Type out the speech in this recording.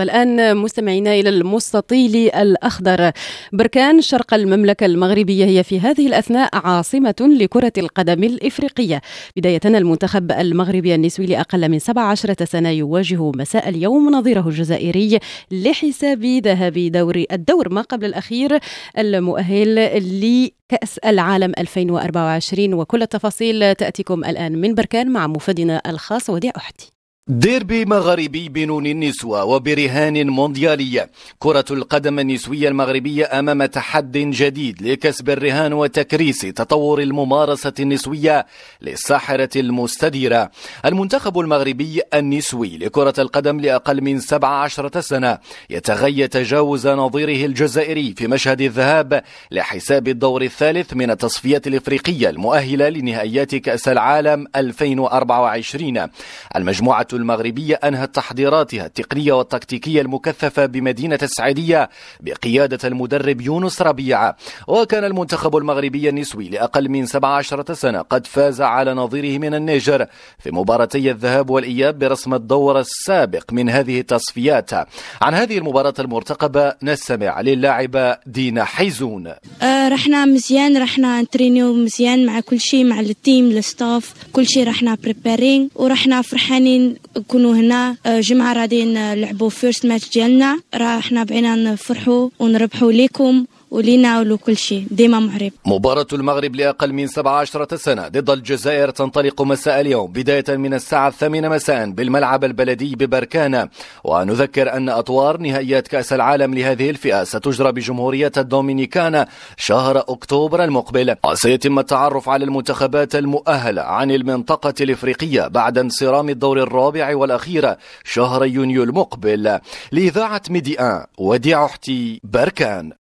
الآن مستمعينا إلى المستطيل الأخضر بركان شرق المملكة المغربية هي في هذه الأثناء عاصمة لكرة القدم الإفريقية بداية المنتخب المغربي النسوي لأقل من 17 سنة يواجه مساء اليوم نظيره الجزائري لحساب ذهاب دوري الدور ما قبل الأخير المؤهل لكأس العالم 2024 وكل التفاصيل تأتيكم الآن من بركان مع مفدنا الخاص وديع أحدي ديربي مغربي بنون النسوة وبرهان مونديالية كرة القدم النسوية المغربية أمام تحد جديد لكسب الرهان وتكريس تطور الممارسة النسوية للساحرة المستديرة المنتخب المغربي النسوي لكرة القدم لأقل من 17 سنة يتغي تجاوز نظيره الجزائري في مشهد الذهاب لحساب الدور الثالث من التصفيات الإفريقية المؤهلة لنهائيات كأس العالم 2024 المجموعة المغربية أنهت تحضيراتها التقنية والتكتيكية المكثفة بمدينة السعيدية بقيادة المدرب يونس ربيعة وكان المنتخب المغربي النسوي لأقل من 17 سنة قد فاز على نظيره من النيجر في مباراتي الذهاب والإياب برسم الدور السابق من هذه التصفيات عن هذه المباراة المرتقبة نستمع للاعبة دينا حيزون آه رحنا مزيان رحنا نترينيو مزيان مع كل شيء مع التيم الستاف كل شيء رحنا بريبارين ورحنا فرحانين كنا هنا آه، جمعه غادي نلعبوا فيرست ماتش ديالنا راه حنا بغينا نفرحوا ونربحوا ليكم ولينا ولكل شيء ديما محرب مباراة المغرب لأقل من 17 سنة ضد الجزائر تنطلق مساء اليوم بداية من الساعة الثامنة مساء بالملعب البلدي ببركانة ونذكر أن أطوار نهائيات كأس العالم لهذه الفئة ستجرى بجمهورية الدومينيكان شهر أكتوبر المقبل وسيتم التعرف على المنتخبات المؤهلة عن المنطقة الإفريقية بعد انصرام الدور الرابع والأخير شهر يونيو المقبل لإذاعة ميدي وديع أحتي بركان